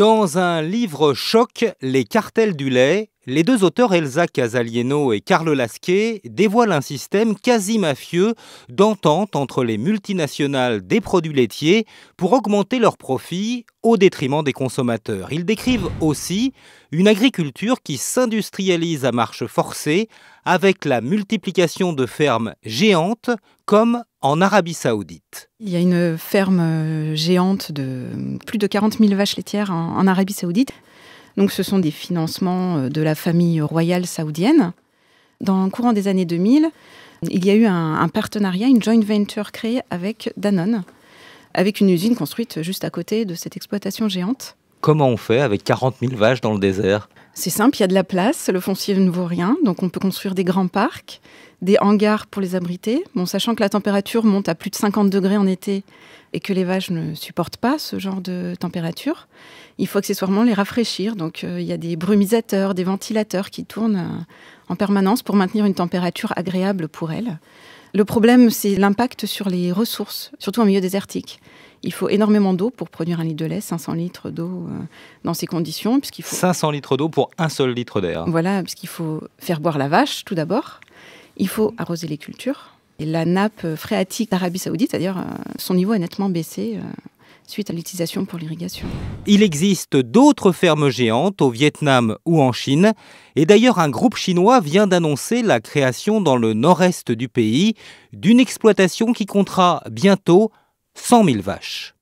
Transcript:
Dans un livre choc, Les cartels du lait, les deux auteurs Elsa Casalieno et Carlo Lasquet dévoilent un système quasi mafieux d'entente entre les multinationales des produits laitiers pour augmenter leurs profits au détriment des consommateurs. Ils décrivent aussi une agriculture qui s'industrialise à marche forcée avec la multiplication de fermes géantes comme en Arabie saoudite. Il y a une ferme euh, géante de plus de 40 000 vaches laitières en, Arabie saoudite. Donc ce sont des financements euh, de la famille royale saoudienne. Dans le courant des années 2000, il y a eu un, un partenariat, une joint venture créée avec Danone, avec une usine construite juste à côté de cette exploitation géante. Comment on fait avec 40 000 vaches dans le désert C'est simple, il y a de la place, le foncier ne vaut rien, donc on peut construire des grands parcs, des hangars pour les abriter. Bon, sachant que la température monte à plus de 50 degrés en été et que les vaches ne supportent pas ce genre de température, il faut accessoirement les rafraîchir. Donc euh, il y a des brumisateurs, des ventilateurs qui tournent euh, en permanence pour maintenir une température agréable pour elles. Le problème, c'est l'impact sur les ressources, surtout en milieu désertique. Il faut énormément d'eau pour produire un litre de lait, 500 litres d'eau euh, dans ces conditions. Puisqu'il faut... 500 litres d'eau pour un seul litre d'air. Voilà, puisqu'il faut faire boire la vache tout d'abord. Il faut arroser les cultures. Et la nappe phréatique d'Arabie Saoudite, c'est-à-dire euh, son niveau a nettement baissé euh, suite à l'utilisation pour l'irrigation. Il existe d'autres fermes géantes au Vietnam ou en Chine. Et d'ailleurs, un groupe chinois vient d'annoncer la création dans le nord-est du pays d'une exploitation qui comptera bientôt 100 000 vaches.